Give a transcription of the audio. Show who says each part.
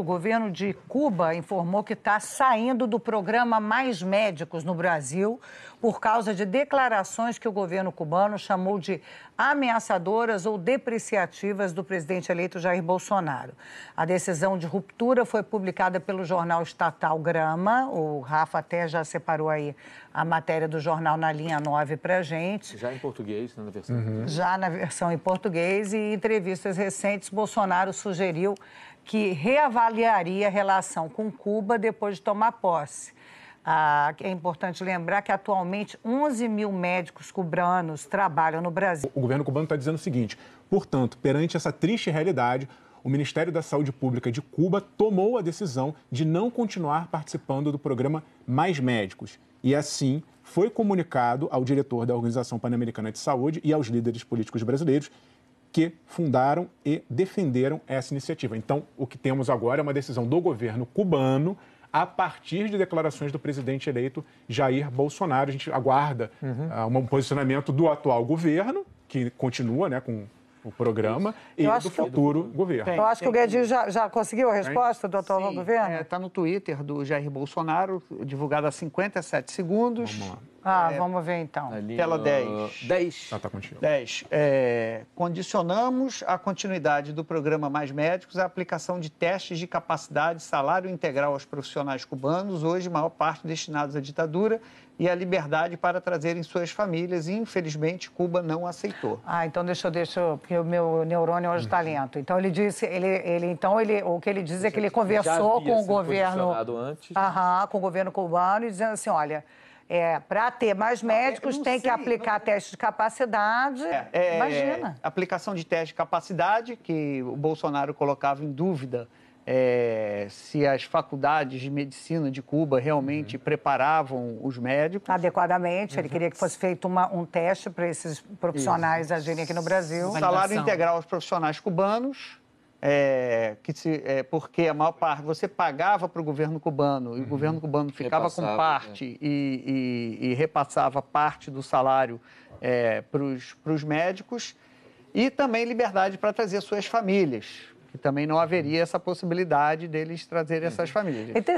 Speaker 1: O governo de Cuba informou que está saindo do programa Mais Médicos no Brasil por causa de declarações que o governo cubano chamou de ameaçadoras ou depreciativas do presidente eleito Jair Bolsonaro. A decisão de ruptura foi publicada pelo jornal estatal Grama. O Rafa até já separou aí a matéria do jornal na linha 9 para gente.
Speaker 2: Já em português, né, na versão. Uhum. Já
Speaker 1: na versão em português e em entrevistas recentes, Bolsonaro sugeriu que reavaliaria a relação com Cuba depois de tomar posse. Ah, é importante lembrar que atualmente 11 mil médicos cubanos trabalham no Brasil. O
Speaker 2: governo cubano está dizendo o seguinte: portanto, perante essa triste realidade, o Ministério da Saúde Pública de Cuba tomou a decisão de não continuar participando do programa Mais Médicos. E assim foi comunicado ao diretor da Organização Pan-Americana de Saúde e aos líderes políticos brasileiros que fundaram e defenderam essa iniciativa. Então, o que temos agora é uma decisão do governo cubano a partir de declarações do presidente eleito Jair Bolsonaro. A gente aguarda uhum. uh, um posicionamento do atual governo, que continua né, com o programa, e do futuro do... governo. Tem, Eu acho tem, que o Guedinho já, já
Speaker 3: conseguiu a resposta tem? do atual Sim, governo. Está é, tá no Twitter do Jair Bolsonaro, divulgado há 57 segundos. Vamos lá. Ah, é, vamos ver então.
Speaker 2: Ali, tela 10. 10. Ah, tá contigo. 10.
Speaker 3: É, condicionamos a continuidade do programa Mais Médicos à aplicação de testes de capacidade salário integral aos profissionais cubanos, hoje maior parte destinados à ditadura, e a liberdade para trazerem suas famílias. E, infelizmente, Cuba não aceitou.
Speaker 1: Ah, então deixa eu, deixa eu porque o meu neurônio hoje está lento. Então ele disse, ele, ele, então ele, o que ele diz é que ele conversou com o governo, antes. Aham, com o governo cubano e dizendo assim, olha, é, para ter mais é, médicos, tem sei, que aplicar teste de capacidade. É, é, Imagina.
Speaker 3: aplicação de teste de capacidade, que o Bolsonaro colocava em dúvida é, se as faculdades de medicina de Cuba realmente uhum. preparavam
Speaker 1: os médicos. Adequadamente, uhum. ele queria que fosse feito uma, um teste para esses profissionais Isso. agirem aqui no Brasil. Salário integral
Speaker 3: aos profissionais cubanos
Speaker 1: é, que se,
Speaker 3: é, porque a maior parte você pagava para o governo cubano uhum. e o uhum. governo cubano ficava repassava, com parte é. e, e, e, repassava parte do salário é, para os médicos e também liberdade para trazer suas famílias, que também não haveria uhum. essa possibilidade deles trazerem uhum. essas famílias. É